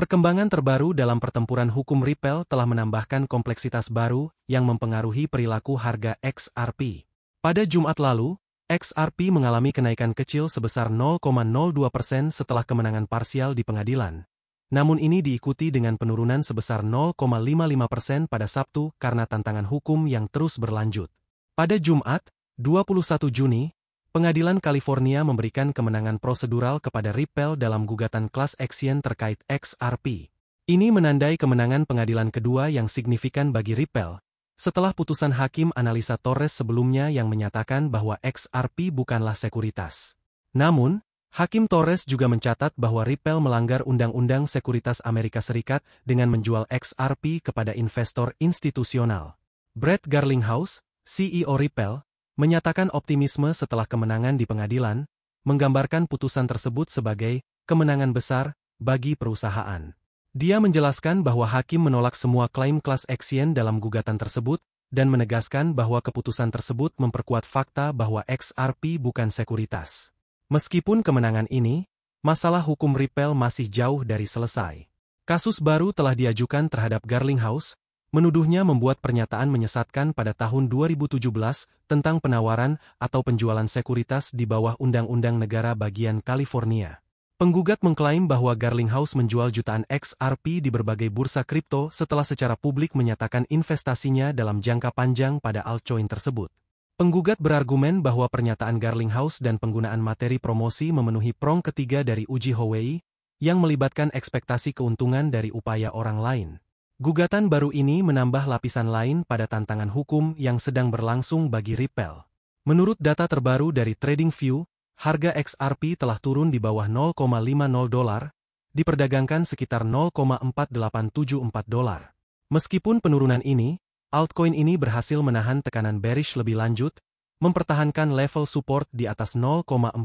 Perkembangan terbaru dalam pertempuran hukum ripel telah menambahkan kompleksitas baru yang mempengaruhi perilaku harga XRP. Pada Jumat lalu, XRP mengalami kenaikan kecil sebesar 0,02 persen setelah kemenangan parsial di pengadilan. Namun ini diikuti dengan penurunan sebesar 0,55 persen pada Sabtu karena tantangan hukum yang terus berlanjut. Pada Jumat, 21 Juni, Pengadilan California memberikan kemenangan prosedural kepada Ripple dalam gugatan class action terkait XRP. Ini menandai kemenangan pengadilan kedua yang signifikan bagi Ripple, setelah putusan Hakim Analisa Torres sebelumnya yang menyatakan bahwa XRP bukanlah sekuritas. Namun, Hakim Torres juga mencatat bahwa Ripple melanggar Undang-Undang Sekuritas Amerika Serikat dengan menjual XRP kepada investor institusional. Brett Garlinghouse, CEO Ripple, menyatakan optimisme setelah kemenangan di pengadilan, menggambarkan putusan tersebut sebagai kemenangan besar bagi perusahaan. Dia menjelaskan bahwa hakim menolak semua klaim kelas action dalam gugatan tersebut dan menegaskan bahwa keputusan tersebut memperkuat fakta bahwa XRP bukan sekuritas. Meskipun kemenangan ini, masalah hukum Ripple masih jauh dari selesai. Kasus baru telah diajukan terhadap Garlinghouse, menuduhnya membuat pernyataan menyesatkan pada tahun 2017 tentang penawaran atau penjualan sekuritas di bawah Undang-Undang Negara Bagian California. Penggugat mengklaim bahwa Garlinghouse menjual jutaan XRP di berbagai bursa kripto setelah secara publik menyatakan investasinya dalam jangka panjang pada altcoin tersebut. Penggugat berargumen bahwa pernyataan Garlinghouse dan penggunaan materi promosi memenuhi prong ketiga dari uji Huawei yang melibatkan ekspektasi keuntungan dari upaya orang lain. Gugatan baru ini menambah lapisan lain pada tantangan hukum yang sedang berlangsung bagi Ripple. Menurut data terbaru dari TradingView, harga XRP telah turun di bawah 0,50 dolar, diperdagangkan sekitar 0,4874 dolar. Meskipun penurunan ini, altcoin ini berhasil menahan tekanan bearish lebih lanjut, mempertahankan level support di atas 0,45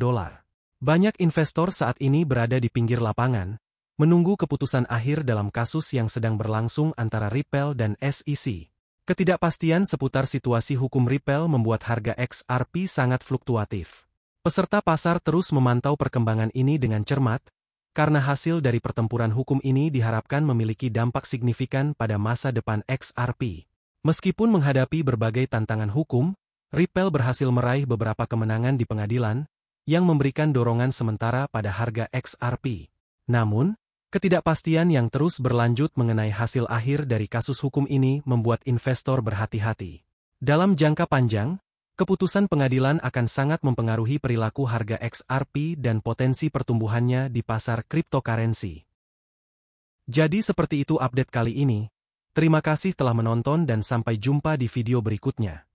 dolar. Banyak investor saat ini berada di pinggir lapangan, menunggu keputusan akhir dalam kasus yang sedang berlangsung antara Ripple dan SEC. Ketidakpastian seputar situasi hukum Ripple membuat harga XRP sangat fluktuatif. Peserta pasar terus memantau perkembangan ini dengan cermat, karena hasil dari pertempuran hukum ini diharapkan memiliki dampak signifikan pada masa depan XRP. Meskipun menghadapi berbagai tantangan hukum, Ripple berhasil meraih beberapa kemenangan di pengadilan, yang memberikan dorongan sementara pada harga XRP. Namun, Ketidakpastian yang terus berlanjut mengenai hasil akhir dari kasus hukum ini membuat investor berhati-hati. Dalam jangka panjang, keputusan pengadilan akan sangat mempengaruhi perilaku harga XRP dan potensi pertumbuhannya di pasar cryptocurrency. Jadi seperti itu update kali ini. Terima kasih telah menonton dan sampai jumpa di video berikutnya.